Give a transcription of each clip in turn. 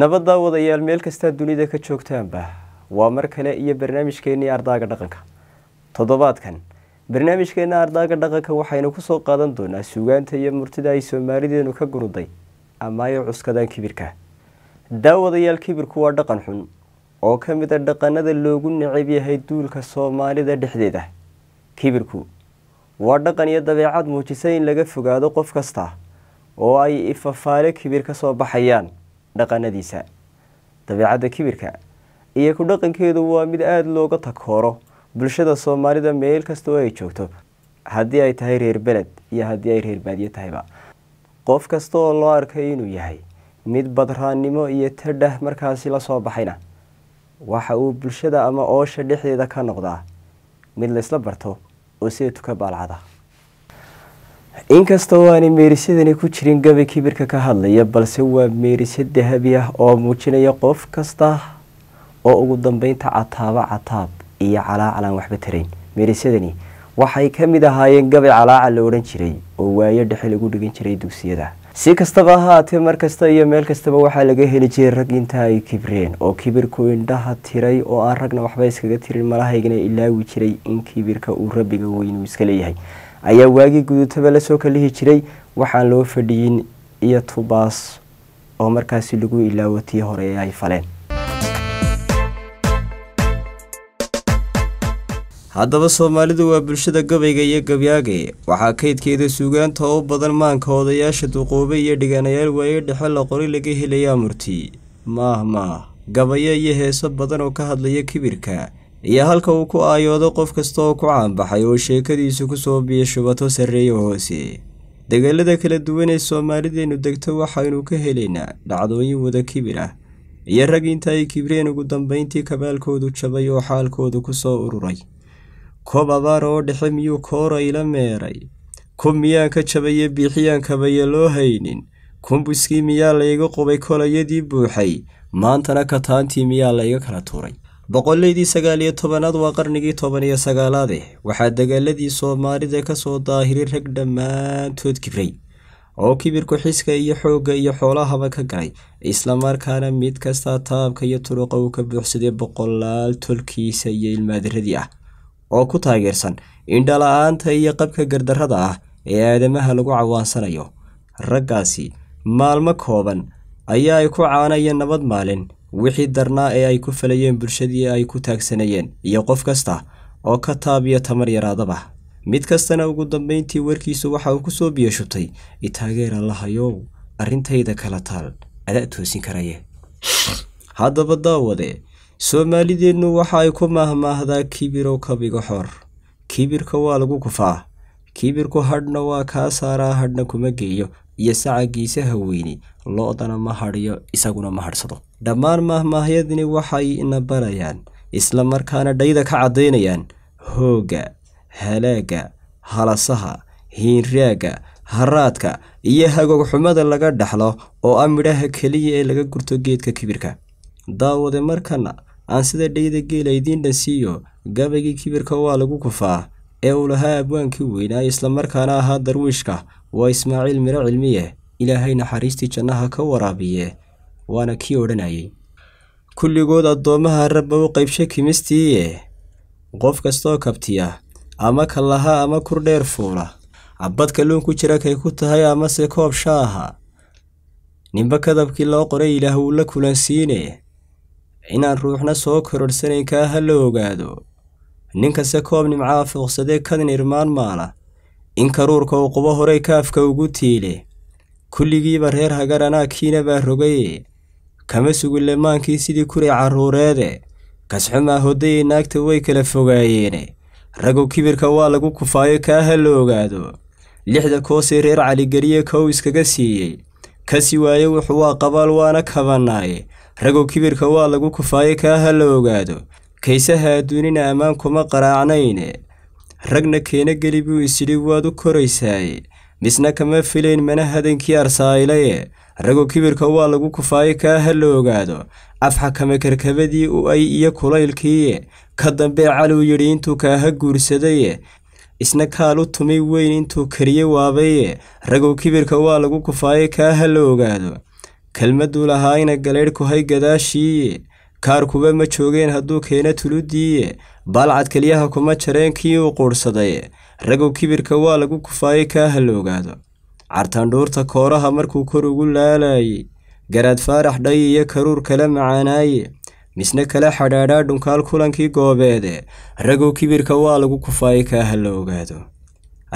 nabadda wadayaal meel kastaa dunida ka joogtaanba waa mar kale iyo barnaamijkeennii ardaaga dhaqanka toddobaadkan barnaamijkeenna ardaaga dhaqanka waxaynu kusoo qaadan doonaa suugaanta iyo murtida ay soomaalideenu ka guruday amaayo cuskadaan kibirka daawadayaal kibirku waa dhaqan xun oo ka mid a ah dhaqanada loogu necab yahay duulka soomaalida dhexdeeda kibirku waa dhaqan iyo dabeecad muujisa in laga fogaado qof kasta oo ay ifafaale kibir ka soo baxayaan dhaqanadiisa dabeecadda kibirka iyo ku dhaqankeedu waa mid aada looga takooro bulshada soomaalida meel kasta oo ay joogto haddii ay tahay reer beled iyo haddii ay reer baadiyo tahayba qof kasta oo loo arkay inuu yahay mid badraannimo iyo tadhah markaasi la soo baxayna waxa uu bulshada ama oosha dhexdeeda ka noqdaa mid laysla barto oo sida tuka baalcada inkastoo aanay meerisyadani ku jirin gabi kibirka ka hadlaya balse waa meeriso dahabi ah oo muujinaya qof kasta oo ugu dambeynta cataaba cataab iyo calaacalaan waxba tarayn meerisyadani waxay ka mid ahaayeen gabi calaaca la odhan jiray oo waayo dhexe lagu dhigan jiray dugsiyada si kastaba ahaatee markasta iyo meel kastaba waxaa laga heli jiray rag inta ay kibreen oo kibirku indhaha tiray oo aan ragna waxba iskaga tirin malahaygana ilaawi jiray in kibirka uu rabbiga weyn uu iska leeyahay ayaa waagii gudubtaba lasoo kalihi jiray waxaan loo fadhiyin iyo tubaas oo markaasi lagu ilaawo tii hore ee ay faleen haddaba soomaalidu waa bulshada gabayga iyo gabyaage waxaa kaydkeeda suugaanta u badan maanka odayaasha duqoobe iyo dhigaanayaal waaye dhexe la qori laga helaya murti maah maah gabayo iyo heeso badan oo ka hadlaya kibirka iyo halka uu ku aayoodo qof kasta oo ku caanbaxay oo sheekadiisu kusoo biya shubato sarreeye hoose degaalada kala duwan ee soomaalideennu degto waxaynu ka helaynaa dhacdooyin wada kibir ah iyo rag inta ay kibreen ugu dambayntii kabaalkoodu jabay oo xaalkoodu ku soo ururay koob abaar oo dhexe miyuu koora ila meeray kub miyaan ka jabaye biixiyaan kabaya loo haynin kumbuskii miyaa layga qubay kolayadii buuxay maantana kataantii miyaa layga kala tuuray boqoleydii sagaal iyo tobanaad waa qarnigii toban iyo sagaalaade waxaa dagaaladii soomaalida kasoo daahiray rag dhammaantood kibray oo kibirku xiska iyo xoogga iyo xoolahaba ka galay isla markaana mid kastaa taabka iyo turuqa uu ka buuxsaday boqolaal tolkiisa iyo ilmaadiradii ah oo ku taageersan indhala-aanta iyo qabka gardarrada ah ee aadamaha lagu cawaansanayo raggaasi maalmo kooban ayaa ay ku caanayeen nabad maalin wixii darnaa ee ay ku falayeen bulshadii ay ku taagsanayeen iyo qof kasta oo ka taabiya tamar yaraadaba mid kastana ugu dambayntii warkiisu waxa uu ku soo biyashubtay itaageera lahayow arrintayda kala taal ada toosin karaye haddaba daawade soomaalideennu waxa ay ku maahmaahdaa kibirow kabiga xor kibirka waa lagu kufaa kibirku hadhna waa kaa saaraa hadhna kuma geeyo iyo sacagiisa haweyne lo-dana ma hadhiyo isaguna ma hadhsado dhammaan mahmaahyadini waxay na barayaan isla markaana dhayda ka caddaynayaan hoogga halaagga halasaha hiinraagga haraadka iyo hagoogxumada laga dhexlo oo ah midhaha keliya ee laga gurto geedka kibirka daawade markana aan sida dhayda geela idiin dhasiiyo gabaygii kibirka waa lagu kufaa ee uu lahaa abwaankii weynaaye islamarkaana ahaa darwiishka waa ismaaciil miro cilmiye ilaahay naxariistii jannaha ka waraabiye waana kii odhanayay kulligood addoommaha rabba u qaybsha kimistiiye qof kastoo kabtiya ama kallaha ama kurdheer fuula cabbad kalluun ku jira kay ku tahay amase koob shaaha ninba kadabkii loo qoray ilaah wuu la kulansiine inaan ruuxna soo kororhsanayn ha la ogaado ninkanse koob nimcaa fuuqsadee kadin irmaan maala in karuurka uu qubo horay kaafka ugu tiile kulligiiba reer hagar anaakiina baa rogaye kama sugin maankii sidii kuray carruureede kasxumaa hodayey naagta way kala fogaayeene ragow kibirka waa lagu kufaayo kaaha la ogaado lixda koosee reer caligeliye kow iskaga siiyey kasi waaye wuxuu waa qabaal waana kabanaaye ragow kibirka waa lagu kufaayo kaaha la ogaado kaysaha adduunina ammaan kuma qaraacnayne ragna keena geli buu isyidhi waad u koraysaaye misna kama filayn mana hadankii arsaa'ilaye ragoo kibirka waa lagu kufaayo kaa ha la ogaado afxakame karkabadii u ay iyo kulaylkiiye ka dambee caluu yidhi intuu kaaha guursadaye isna kaal u tumay weyn intuu kariye waabaye ragow kibirka waa lagu kufaayo kaa ha la ogaado kelmadduu ina galaydhku hay gadaashiiye kaar kuba ma joogeen hadduu keena tuludiiye baalcad keliyaha kuma jareen kii uu quudhsaday ragow kibirka waa lagu kufaayay kaa halloogaado cartaandhuurta kooraha markuu kor ugu laalaayey garaad faarax dhay iyo karuur kala macaanaaye misna kala xadhaadhaa dhunkaal kulankii goobeede ragow kibirka waa lagu kufaayay kaa halla ogaado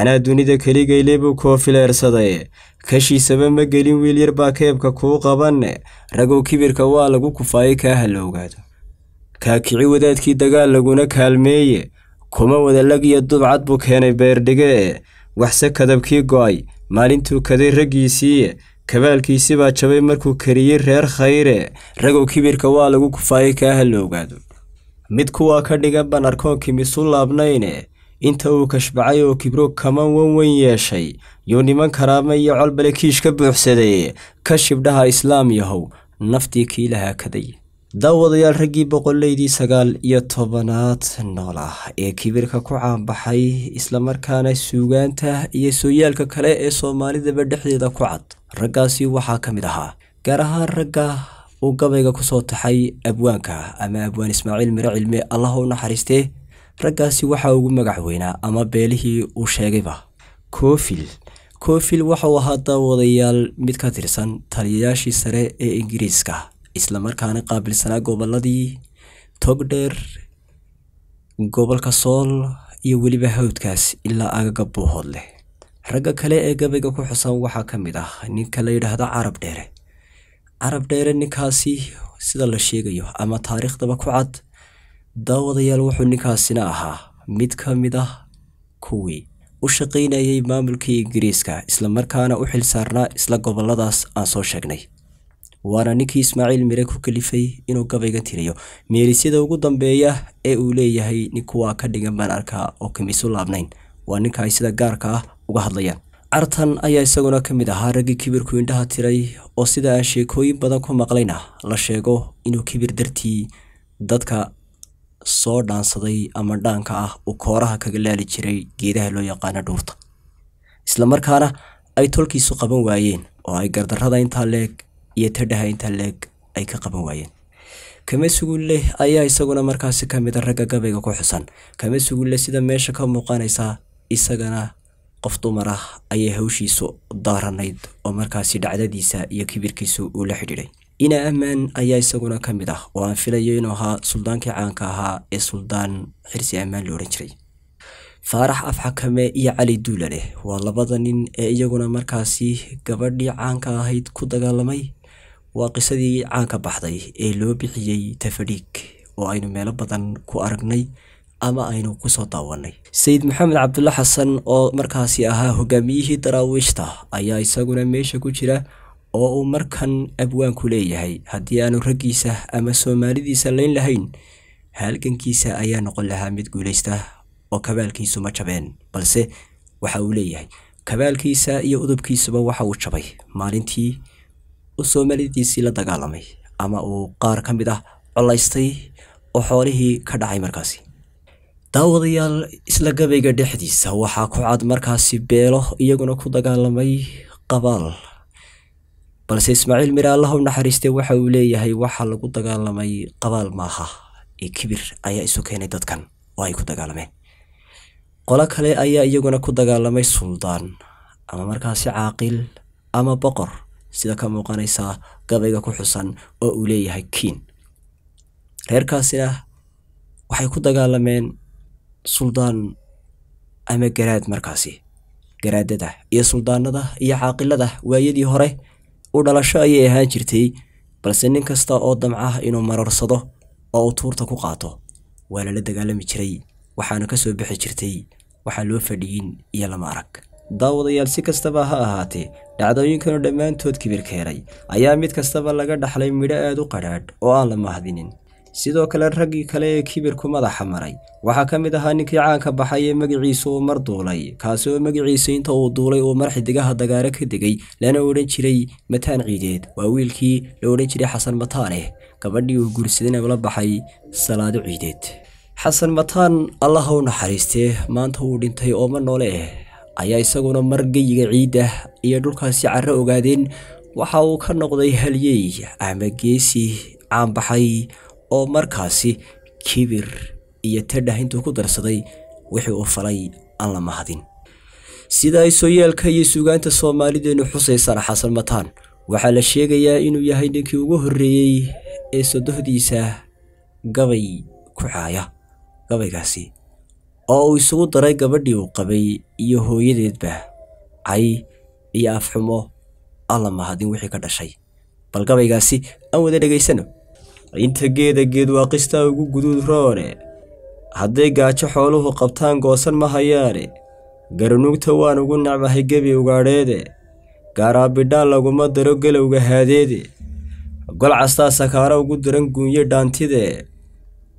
anaa dunida keligayle buu koofileersaday kashiisaba ma gelin wiil yar baa keebka kuu qabanne ragow kibirka waa lagu kufaayay kaa hallowgaado kaakici wadaadkii dagaal laguna kaalmeeye kuma wadalag iyo dubcad buu keenay beerdhige ee waxse kadabkii go'ay maalintuu kaday raggiisiiye kabaalkiisi baa jabay markuu kariyey reer khayre ragow kibirka waa lagu kufaayay kaa hallowgaado mid kuwaa ka dhigan ban arkoonkii misu laabnayne inta uu kashbacay oo kibro kamaan wanweyn yeeshay yuu niman karaama iyo colbale kiish ka buuxsaday ka shibdhaha islaam yahow naftii kii la haakaday daawadayaal raggii boqolleydii sagaal iyo tobanaad nool ah ee kibirka ku caanbaxay islamarkaana suugaanta iyo sooyaalka kale ee soomaalidaba dhexdeeda ku cad raggaasi waxaa ka mid ahaa gaar ahaan ragga uu gabayga ku soo taxay abwaanka ama abwaan ismaaciil miro cilmi allah u naxariistee raggaasi waxaa ugu magac ama beelihii uu sheegayba koofil koofil waxauu ahaa daawadayaal mid ka tirsan taliyayaashii sare ee ingiriiska islamarkaana qaabilsanaa goboladii togdheer gobolka sool iyo weliba hawdkaas ilaa agaga buuhood leh ragga kale ee gabayga ku xusan waxaa ka mid ah ninka la yidhaahdo carab dheere carab dheere ninkaasi sida la sheegayo ama taariikhdaba ku cad daawadayaal wuxuu ninkaasina ahaa mid ka mid ah kuwii u shaqaynayay maamulkii ingiriiska islamarkaana u xilsaarnaa isla goboladaas aan soo sheegnay waana ninkii ismaaciil mire ku kalifay inuu gabayga tirayo meerisyada ugu dambeeya ee uu leeyahay ninkuwaa ka dhigan baan arkaa oo kamiisu laabnayn waa ninka ay sida gaarka ah uga hadlayaan cartan ayaa isaguna ka mid ahaa raggii kibirku indhaha tiray oo sida aan sheekooyin badan ku maqlayna la sheego inuu kibir dartii dadka soo dhaansaday ama dhaanka ah uu kooraha kaga laali jiray geedaha loo yaqaana dhuurta isla markaana ay tolkiisu qaban waayeen oo ay gardarada intaa leeg iyo tadhaha intaa leeg ay ka qaban waayeen kama suguleh ayaa isaguna markaasi ka mida ah ragga gabayga ku xusan kama suguleh sida meesha ka muuqanaysa isagana qof dumar ah ayay hawshiisu daaranayd oo markaasi dhacdadiisa iyo kibirkiisu uu la xidhiidhay ina ammaan ayaa isaguna ka mid ah oo aan filayo inuu ahaa suldaankii caanka ahaa ee suldaan xirsi ammaan la odhan jiray faarax afxakame iyo cali duula waa labada nin ee iyaguna markaasi gabadhii caanka ahayd ku dagaalamay waa qisadii caanka baxday ee loo bixiyey tafadhiig oo aynu meelo badan ku aragnay ama aynu kusoo daawanay sayid maxamed cabdulla xasan oo markaasi ahaa hogaamiyihii daraawiishta ayaa isaguna meesha ku jira oo uu markan abwaanku leeyahay haddii aanu raggiisa ama soomaalidiisa layn lahayn halgankiisa ayaa noqon lahaa mid guulaysta oo kabaalkiisu ma jabeen balse waxa uu leeyahay kabaalkiisa iyo udubkiisuba waxa uu jabay maalintii uu soomaalidiisii la dagaalamay ama uu qaar ka mid ah colaystay oo xoolihii ka dhacay markaasi daawadayaal isla gabayga dhexdiisa waxaa ku cad markaasi beelo iyaguna ku dagaalamay qabaal balse ismaaciil mire allah u naxariiste waxa uu leeyahay waxa lagu dagaalamay qabaal maaha ee kibir ayaa isu keenay dadkan oo ay ku dagaalameen qolo kale ayaa iyaguna ku dagaalamay suldaan ama markaasi caaqil ama boqor sida ka muuqanaysa gabayga ku xusan oo uu leeyahay kiin reerkaasina waxay ku dagaalameen suldaan ama garaad markaasi garaadada iyo suldaanada iyo caaqilada waayadii hore u dhalasho ayay ahaan jirtay balse nin kasta oo damc ah inuu mararsado oo uu tuurta ku qaato waa lala dagaalami jiray waxaana ka soo bixi jirtay waxaa loo fadhiyin iyo lama arag daawadayaal si kastaba ha ahaatee dhacdooyinkanu dhammaantood kibir keeray ayaa mid kastaba laga dhaxlay midho aad u qadhaadh oo aan la mahadinin sidoo kale raggii kale ee kibir ku madaxa maray waxaa ka mid ahaa ninkii caanka baxay ee magiciisa uu mar duulay kaasi oo magiciisa inta uu duulay uu mar xidigaha dagaaro ka degay lana odhan jiray mataan ciideed waa wiilkii la odhan jiray xasan mataaneh gabadhii uu guursadana ula baxay salaado ciideed xasan mataan allaha u naxariistee maanta uu dhintay oo ma noole eh. ayaa isaguna mar geyiga ciidda iyo dhulkaasi carro ogaadeen waxa uu ka noqday halyey ama geesi caan baxay oo markaasi kibir iyo tadhah intuu ku darsaday wixii uu falay aan la mahadin sida ay soo iyo sugaanta soomaalideennu xusaysana xasan mataan waxaa la sheegayaa inuu yahay ninkii ugu horreeyey ee sodohdiisa gabay ku caaya gabaygaasi oo uu isugu daray gabadhii uu qabay iyo hooyadeedba cay iyo afxumo aan la mahadin wixii ka dhashay bal gabaygaasi aan wada dhegaysano inta geeda geed waaqistaa ugu guduud roone hadday gaajo xooluhu qabtaan goosan ma hayaane garanuugta waan ugu nacmahay gebi ugaadheede gaaraabidhaan laguma daro gelowga haadeede golcastaa sakaaro ugu daran guunye dhaantidee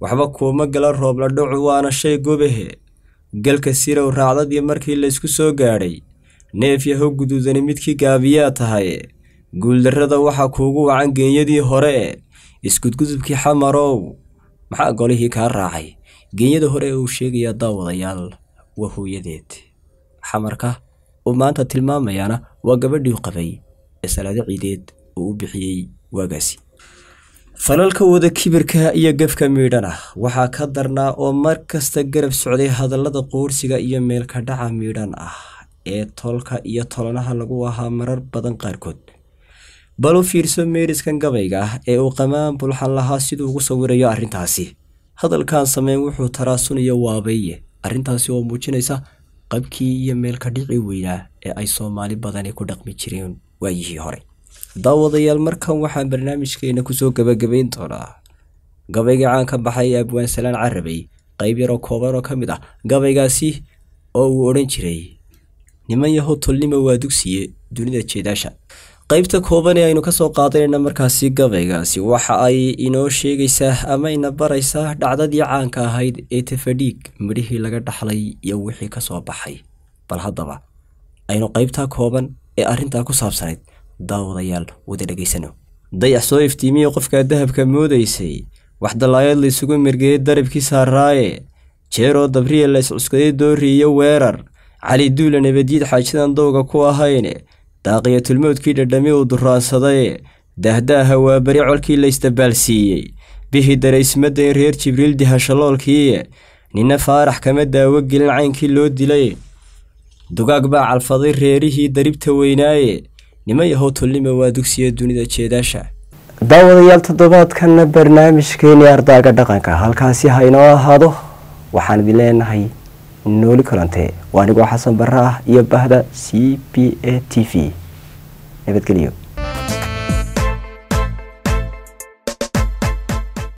waxba kuuma gala roobla dhucu waana shay gobahe galka sirow raacdadii markii laysku soo gaadhay neef yaho guduudani midkii gaabiyaa tahaye guuldarrada waxaa kuugu wacan geenyadii hore e isgudgudubkii xamarow maxaa golihii kaa raacay geenyada hore uu sheegayaa daawadayaal waa hooyadeed xamarka uu maanta tilmaamayaana waa gabadhii qabay ee salaado ciideed uu u bixiyey waagaasi falalka wada kibirka iyo gafka miidhana waxaa ka darnaa oo mar kasta garab socday hadallada quursiga iyo meelka dhaca miidhan ah ee tolka iyo tolanaha lagu ahaa marar badan qaarkood bal u fiirso meeriskan gabayga ah ee uu qamaan bulxan lahaa siduu ugu sawirayo arrintaasi hadalkan sameyn wuxuu taraasuniyo waabeeye arrintaasi oo muujinaysa qabkii iyo meelka weynaa ee ay soomaali badani ku dhaqmi jireen waayihii hore daawadayaal markan waxaan barnaamijkeena kusoo gabagabayn doonaa gabayga caan ka baxay abwaan salaan carabay qayb yaroo kooban oo ka mid ah gabaygaasi oo uu odhan jiray niman yahow tolnima waa dugsiye dunida jeedaasha qaybta kooban ee aynu kasoo qaadanayna markaasi gabaygaasi waxa ay inoo sheegaysaa ama ina baraysaa dhacdadii caanka ahayd ee tafadhiig midhihii laga dhaxlay iyo wixii kasoo baxay bal haddaba aynu qaybtaa kooban ee arrintaa ku saabsanayd daawadayaal wada dhegaysano dayax ah soo iftiimiyey qofkaa dahabka moodaysay wax dallaayeed la mirgeeyey darabkii saaraaye jeeroo dabriya la iscuskaday doori iyo weerar cali duula nabadiyad xaajidan dowga ku ahayne daaqiyo tilmoodkii dhadhami uu duraansaday dahdaaha waa beri colkii la isdabaalsiiyey bihi daraysmaddayn reer jibriil dihashaloolkii nina faarax kama daawo gelin caynkii loo dilay dugaag baa calfaday reerihii daribta weynaaye nimayahow tullima waa dugsiya dunida jeedaasha daawadayaal toddobaadkanna barnaamijkeeni ardaaga dhaqanka halkaasi haynoo ahaado waxaan idin leenahay nooli kalante waa anigoo xasan barre ah iyo bahda c b a t v nabadgelyo